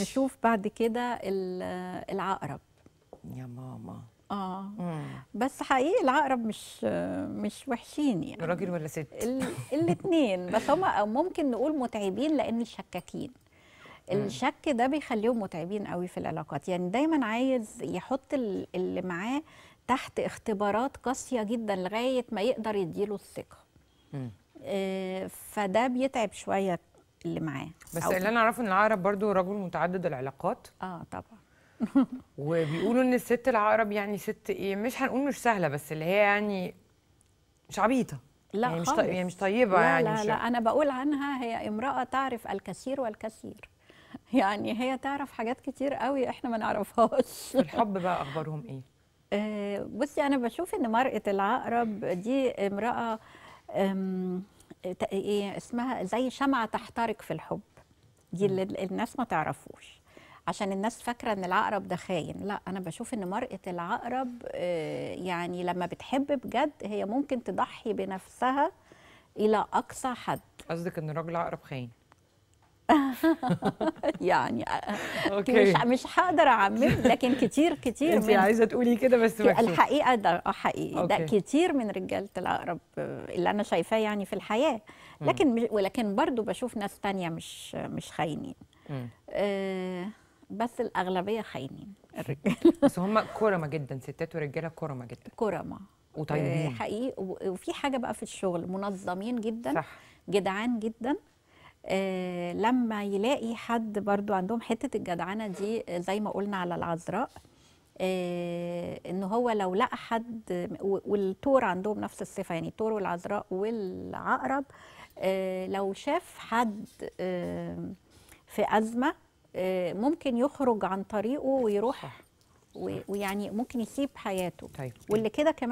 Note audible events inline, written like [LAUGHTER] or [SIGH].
نشوف بعد كده العقرب يا ماما اه مم. بس حقيقي العقرب مش مش وحشين يعني راجل ولا ست الاثنين بس هم ممكن نقول متعبين لان شكاكين الشك ده بيخليهم متعبين قوي في العلاقات يعني دايما عايز يحط اللي معاه تحت اختبارات قاسيه جدا لغايه ما يقدر يديله الثقه آه، فده بيتعب شويه اللي معاه بس اللي انا اعرفه ان العقرب برضو رجل متعدد العلاقات اه طبعا [LAUGHS] وبيقولوا ان الست العقرب يعني ست ايه مش هنقول مش سهله بس اللي هي يعني مش عبيطه لا يعني مش طيبه يعني مش طيبه لا يعني لا مش لا انا بقول عنها هي امراه تعرف الكثير والكثير [LAUGHS] يعني هي تعرف حاجات كتير قوي احنا ما نعرفهاش الحب بقى اخبارهم ايه [LAUGHS] آه، بصي انا بشوف ان مرأة العقرب دي امرأة ايه اسمها زي شمعه تحترق في الحب دي اللي الناس ما تعرفوش عشان الناس فاكره ان العقرب ده خاين لا انا بشوف ان مرأة العقرب آه، يعني لما بتحب بجد هي ممكن تضحي بنفسها الى اقصى حد قصدك ان الراجل عقرب خاين [LAUGHS] يعني أوكي. مش مش هقدر اعمم لكن كتير كتير انت عايزه تقولي كده بس الحقيقه ده آه، حقيقي أوكي. ده كتير من رجاله العقرب آه، اللي انا شايفاه يعني في الحياه لكن م. ولكن برضو بشوف ناس تانية مش مش خاينين آه، بس الاغلبيه خاينين الرجاله [LAUGHS] بس هم كرمه جدا ستات ورجاله كرمه جدا كرمه وطيبين حقيقي وفي حاجه بقى في الشغل منظمين جدا صح. جدعان جدا آه لما يلاقي حد برضو عندهم حتة الجدعنة دي آه، زي ما قلنا على العذراء آه ان هو لو لقى حد والتور عندهم نفس الصفة يعني التور والعذراء والعقرب آه لو شاف حد في أزمة آه، ممكن يخرج عن طريقه ويروح ويعني ممكن يسيب حياته طيب. واللي كده كمان